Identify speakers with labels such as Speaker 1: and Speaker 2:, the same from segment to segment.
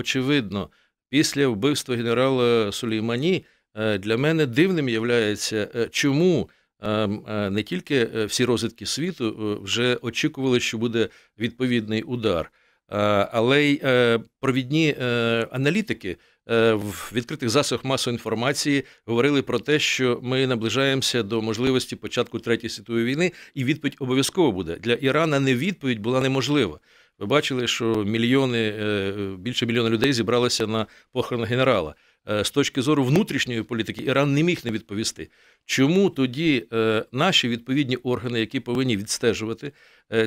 Speaker 1: Очевидно, після вбивства генерала Сулеймані е, для мене дивним являється, е, чому е, не тільки всі розвитки світу вже очікували, що буде відповідний удар, але й провідні аналітики. В відкритих засобах масової інформації говорили про те, що ми наближаємося до можливості початку третьої світової війни, і відповідь обов'язково буде для Ірана. Не відповідь була неможлива. Ви бачили, що мільйони е, більше мільйона людей зібралися на похорон генерала. Е, з точки зору внутрішньої політики, Іран не міг не відповісти. Чому тоді е, наші відповідні органи, які повинні відстежувати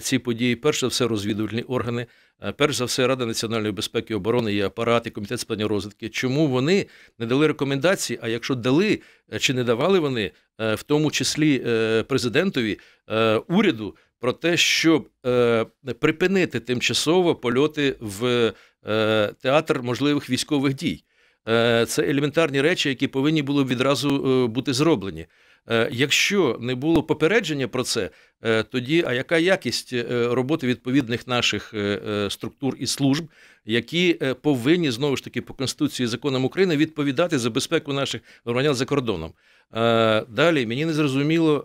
Speaker 1: ці події, перш за все, розвідувальні органи, перш за все, Рада національної безпеки і оборони і апарат, і комітет з питання розвитки, чому вони не дали рекомендації? А якщо дали чи не давали вони, в тому числі президентові уряду? про те, щоб е, припинити тимчасово польоти в е, театр можливих військових дій. Е, Це елементарні речі, які повинні були відразу е, бути зроблені. Е, якщо не було попередження про це, е, тоді а яка якість роботи відповідних наших структур і служб, які повинні знову ж таки по конституції законам України відповідати за безпеку наших громадян за кордоном? Далі мені не зрозуміло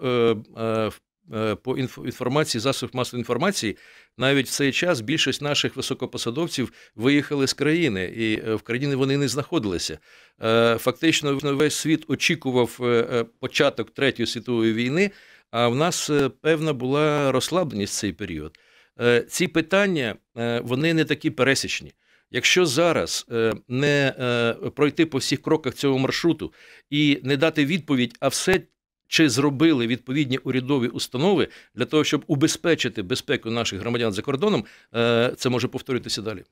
Speaker 1: Е, по інформації засобів масової інформації, навіть в цей час більшість наших високопосадовців виїхали з країни, і е, в країні вони не знаходилися. Е, фактично, весь світ очікував початок Третьої світової війни. А в нас певна була розслабленість в цей період. Ці питання вони не такі пересічні. Якщо зараз не пройти по всіх кроках цього маршруту і не дати відповідь, а все чи зробили відповідні урядові установи для того, щоб убезпечити безпеку наших громадян за кордоном, е, це може повторитися далі.